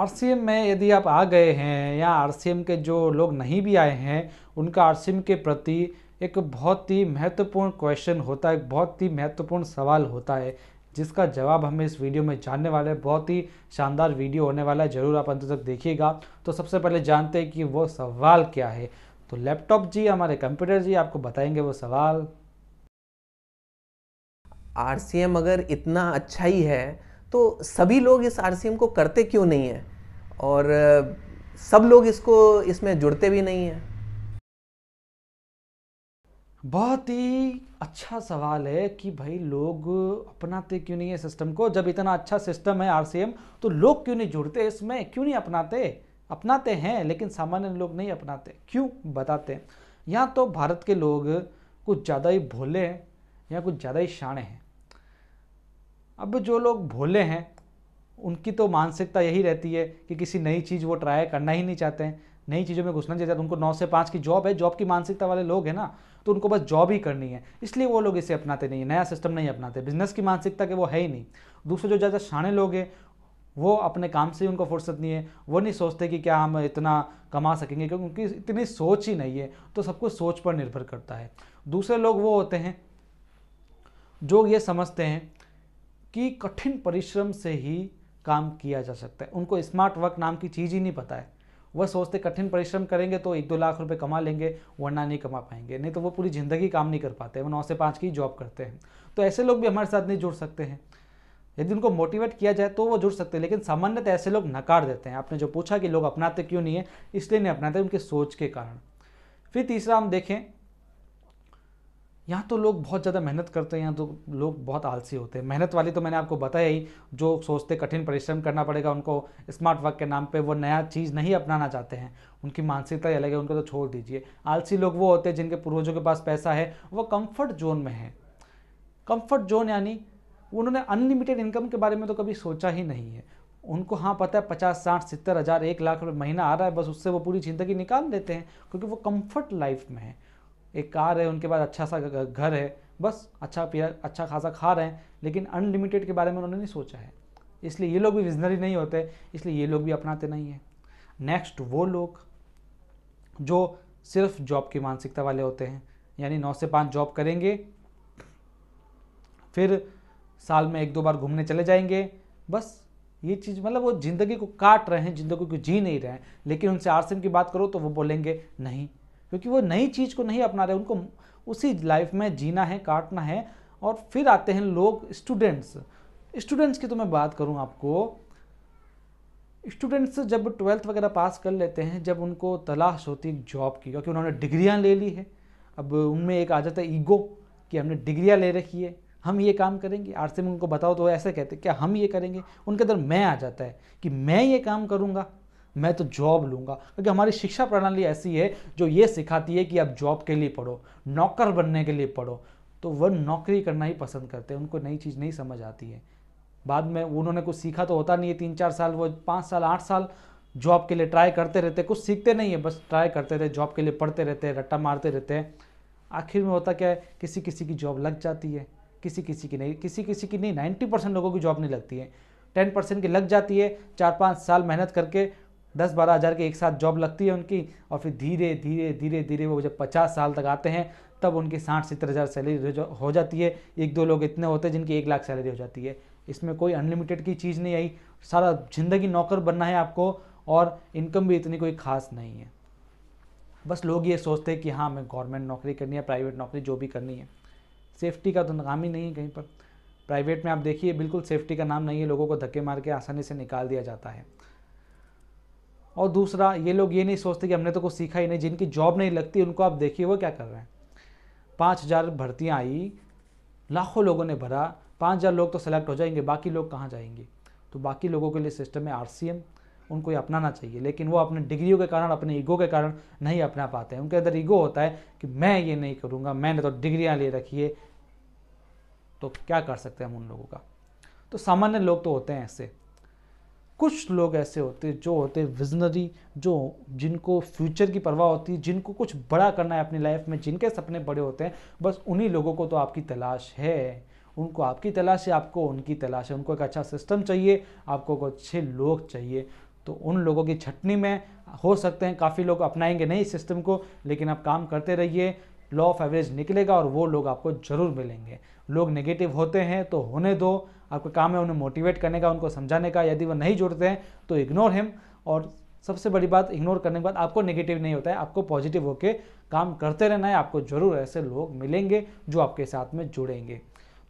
are में यदि आप आ गए हैं या आर के जो लोग नहीं भी आए हैं उनका आर के प्रति एक बहुत ही महत्वपूर्ण क्वेश्चन होता है बहुत ही महत्वपूर्ण सवाल होता है जिसका जवाब हमें इस वीडियो में जानने वाले हैं बहुत ही शानदार वीडियो होने वाला है ज़रूर आप अंत तक देखिएगा तो सबसे पहले जानते हैं कि वो सवाल क्या है तो लैपटॉप जी हमारे कंप्यूटर जी आपको बताएंगे वो सवाल आर अगर इतना अच्छा ही है तो सभी लोग इस आर को करते क्यों नहीं है और सब लोग इसको इसमें जुड़ते भी नहीं हैं बहुत ही अच्छा सवाल है कि भाई लोग अपनाते क्यों नहीं है सिस्टम को जब इतना अच्छा सिस्टम है आरसीएम तो लोग क्यों नहीं जुड़ते इसमें क्यों नहीं अपनाते अपनाते हैं लेकिन सामान्य लोग नहीं अपनाते क्यों बताते हैं यहाँ तो भारत के लोग कुछ ज़्यादा ही भोले हैं या कुछ ज़्यादा ही शाणे हैं अब जो लोग भोले हैं उनकी तो मानसिकता यही रहती है कि किसी नई चीज़ वो ट्राई करना ही नहीं चाहते हैं नई चीज़ों में घुसना नहीं चाहते उनको नौ से पाँच की जॉब है जॉब की मानसिकता वाले लोग हैं ना तो उनको बस जॉब ही करनी है इसलिए वो लोग इसे अपनाते नहीं नया सिस्टम नहीं अपनाते बिजनेस की मानसिकता के वो है ही नहीं दूसरे जो ज़्यादा शाने लोग हैं वो अपने काम से ही उनको फुर्सत नहीं है वो नहीं सोचते कि क्या हम इतना कमा सकेंगे क्योंकि उनकी इतनी सोच ही नहीं है तो सब कुछ सोच पर निर्भर करता है दूसरे लोग वो होते हैं जो ये समझते हैं कि कठिन परिश्रम से ही काम किया जा सकता है उनको स्मार्ट वर्क नाम की चीज़ ही नहीं पता है वह सोचते कठिन परिश्रम करेंगे तो एक दो लाख रुपए कमा लेंगे वरना नहीं कमा पाएंगे नहीं तो वो पूरी ज़िंदगी काम नहीं कर पाते वो नौ से पाँच की जॉब करते हैं तो ऐसे लोग भी हमारे साथ नहीं जुड़ सकते हैं यदि उनको मोटिवेट किया जाए तो वो जुड़ सकते हैं लेकिन सामान्यतः ऐसे लोग नकार देते हैं आपने जो पूछा कि लोग अपनाते क्यों नहीं है इसलिए नहीं अपनाते उनके सोच के कारण फिर तीसरा हम देखें यहाँ तो लोग बहुत ज़्यादा मेहनत करते हैं यहाँ तो लोग बहुत आलसी होते हैं मेहनत वाली तो मैंने आपको बताया ही जो सोचते कठिन परिश्रम करना पड़ेगा उनको स्मार्ट वर्क के नाम पे वो नया चीज़ नहीं अपनाना चाहते हैं उनकी मानसिकता अलग है उनको तो छोड़ दीजिए आलसी लोग वो होते हैं जिनके पूर्वजों के पास पैसा है वो कम्फर्ट जोन में है कम्फर्ट जोन यानी उन्होंने अनलिमिटेड इनकम के बारे में तो कभी सोचा ही नहीं है उनको हाँ पता है पचास साठ सत्तर हज़ार एक लाख रुपये महीना आ रहा है बस उससे वो पूरी ज़िंदगी निकाल लेते हैं क्योंकि वो कम्फर्ट लाइफ में है एक कार है उनके पास अच्छा सा घर है बस अच्छा पिया अच्छा खासा खा रहे हैं लेकिन अनलिमिटेड के बारे में उन्होंने नहीं सोचा है इसलिए ये लोग भी विजनरी नहीं होते इसलिए ये लोग भी अपनाते नहीं हैं नेक्स्ट वो लोग जो सिर्फ जॉब की मानसिकता वाले होते हैं यानी नौ से पाँच जॉब करेंगे फिर साल में एक दो बार घूमने चले जाएंगे बस ये चीज़ मतलब वो ज़िंदगी को काट रहे हैं ज़िंदगी को जी नहीं रहे हैं लेकिन उनसे आरसीएम की बात करो तो वो बोलेंगे नहीं क्योंकि वो नई चीज़ को नहीं अपना रहे उनको उसी लाइफ में जीना है काटना है और फिर आते हैं लोग स्टूडेंट्स स्टूडेंट्स की तो मैं बात करूँ आपको स्टूडेंट्स जब ट्वेल्थ वगैरह पास कर लेते हैं जब उनको तलाश होती है जॉब की क्योंकि उन्होंने डिग्रियाँ ले ली है अब उनमें एक आ जाता है ईगो कि हमने डिग्रियाँ ले रखी है हम ये काम करेंगे आर में उनको बताओ तो ऐसे कहते क्या हम ये करेंगे उनके अंदर मैं आ जाता है कि मैं ये काम करूँगा मैं तो जॉब लूँगा क्योंकि हमारी शिक्षा प्रणाली ऐसी है जो ये सिखाती है कि आप जॉब के लिए पढ़ो नौकर बनने के लिए पढ़ो तो वह नौकरी करना ही पसंद करते हैं उनको नई चीज़ नहीं समझ आती है बाद में उन्होंने कुछ सीखा तो होता नहीं है तीन चार साल वो पाँच साल आठ साल जॉब के लिए ट्राई करते रहते कुछ सीखते नहीं है बस ट्राई करते रहते जॉब के लिए पढ़ते रहते रट्टा मारते रहते हैं आखिर में होता क्या है किसी किसी की जॉब लग जाती है किसी किसी की नहीं किसी किसी की नहीं नाइन्टी परसेंट लोगों की जॉब नहीं लगती है टेन परसेंट की लग जाती है चार पाँच साल मेहनत करके दस बारह हज़ार के एक साथ जॉब लगती है उनकी और फिर धीरे धीरे धीरे धीरे वो जब पचास साल तक आते हैं तब उनकी साठ सत्तर हज़ार सैलरी हो जाती है एक दो लोग इतने होते हैं जिनकी एक लाख सैलरी हो जाती है इसमें कोई अनलिमिटेड की चीज़ नहीं आई सारा ज़िंदगी नौकर बनना है आपको और इनकम भी इतनी कोई खास नहीं है बस लोग ये सोचते हैं कि हाँ मैं गवर्नमेंट नौकरी करनी है प्राइवेट नौकरी जो भी करनी है सेफ्टी का तो नाम ही नहीं है कहीं पर प्राइवेट में आप देखिए बिल्कुल सेफ्टी का नाम नहीं है लोगों को धक्के मार के आसानी से निकाल दिया जाता है और दूसरा ये लोग ये नहीं सोचते कि हमने तो कुछ सीखा ही नहीं जिनकी जॉब नहीं लगती उनको आप देखिए वो क्या कर रहे हैं पाँच हज़ार भर्तियाँ आई लाखों लोगों ने भरा पाँच हज़ार लोग तो सेलेक्ट हो जाएंगे बाकी लोग कहाँ जाएंगे तो बाकी लोगों के लिए सिस्टम है आर उनको ये अपनाना चाहिए लेकिन वो अपने डिग्रियों के कारण अपने ईगो के कारण नहीं अपना पाते हैं उनके अंदर ईगो होता है कि मैं ये नहीं करूँगा मैंने तो डिग्रियाँ ले रखी है तो क्या कर सकते हैं हम उन लोगों का तो सामान्य लोग तो होते हैं ऐसे कुछ लोग ऐसे होते जो होते विजनरी जो जिनको फ्यूचर की परवाह होती है जिनको कुछ बड़ा करना है अपनी लाइफ में जिनके सपने बड़े होते हैं बस उन्हीं लोगों को तो आपकी तलाश है उनको आपकी तलाश है आपको उनकी तलाश है उनको एक अच्छा सिस्टम चाहिए आपको को अच्छे लोग चाहिए तो उन लोगों की छटनी में हो सकते हैं काफ़ी लोग अपनाएंगे नहीं सिस्टम को लेकिन आप काम करते रहिए लॉ ऑफ एवरेज निकलेगा और वो लोग आपको ज़रूर मिलेंगे लोग नेगेटिव होते हैं तो होने दो आपका काम है उन्हें मोटिवेट करने का उनको समझाने का यदि वह नहीं जुड़ते हैं तो इग्नोर हिम और सबसे बड़ी बात इग्नोर करने के बाद आपको नेगेटिव नहीं होता है आपको पॉजिटिव होकर काम करते रहना है आपको जरूर ऐसे लोग मिलेंगे जो आपके साथ में जुड़ेंगे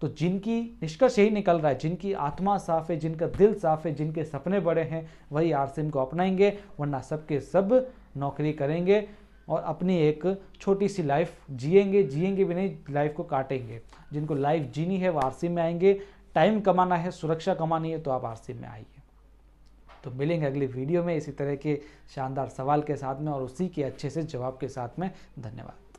तो जिनकी निष्कर्ष यही निकल रहा है जिनकी आत्मा साफ है जिनका दिल साफ है जिनके सपने बड़े हैं वही आरसीएम को अपनाएंगे वरना सबके सब नौकरी करेंगे और अपनी एक छोटी सी लाइफ जिएंगे जिएंगे भी नहीं लाइफ को काटेंगे जिनको लाइफ जीनी है वो आरसीएम में आएंगे टाइम कमाना है सुरक्षा कमानी है तो आप आरसीएम में आइए तो मिलेंगे अगली वीडियो में इसी तरह के शानदार सवाल के साथ में और उसी के अच्छे से जवाब के साथ में धन्यवाद